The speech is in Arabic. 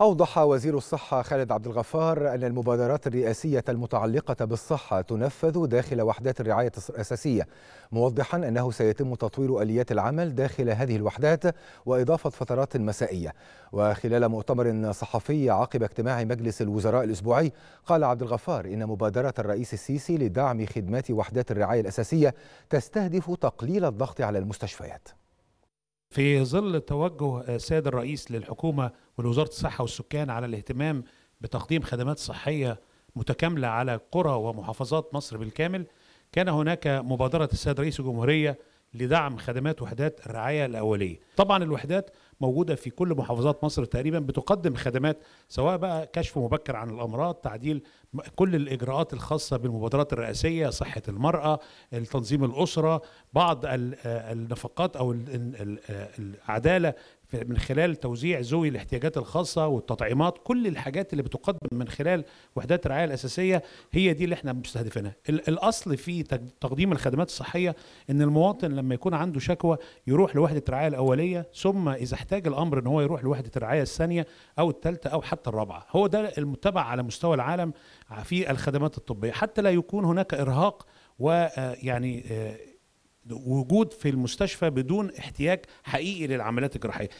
أوضح وزير الصحة خالد عبد الغفار أن المبادرات الرئاسية المتعلقة بالصحة تنفذ داخل وحدات الرعاية الأساسية موضحا أنه سيتم تطوير آليات العمل داخل هذه الوحدات وإضافة فترات مسائية وخلال مؤتمر صحفي عقب اجتماع مجلس الوزراء الأسبوعي قال عبد الغفار إن مبادرة الرئيس السيسي لدعم خدمات وحدات الرعاية الأساسية تستهدف تقليل الضغط على المستشفيات في ظل توجه السيد الرئيس للحكومة ولوزاره الصحه والسكان على الاهتمام بتقديم خدمات صحيه متكامله على قرى ومحافظات مصر بالكامل كان هناك مبادره السيد رئيس الجمهوريه لدعم خدمات وحدات الرعايه الاوليه طبعا الوحدات موجوده في كل محافظات مصر تقريبا بتقدم خدمات سواء بقى كشف مبكر عن الامراض تعديل كل الاجراءات الخاصه بالمبادرات الرئاسيه صحه المراه تنظيم الاسره بعض آه، النفقات او آه، آه، العداله من خلال توزيع ذوي الاحتياجات الخاصة والتطعيمات كل الحاجات اللي بتقدم من خلال وحدات الرعاية الأساسية هي دي اللي احنا مستهدفينها الأصل في تقديم الخدمات الصحية أن المواطن لما يكون عنده شكوى يروح لوحدة الرعاية الأولية ثم إذا احتاج الأمر أن هو يروح لوحدة الرعاية الثانية أو الثالثة أو حتى الرابعة هو ده المتبع على مستوى العالم في الخدمات الطبية حتى لا يكون هناك إرهاق ويعني آه، آه، وجود في المستشفى بدون احتياج حقيقي للعمليات الجراحيه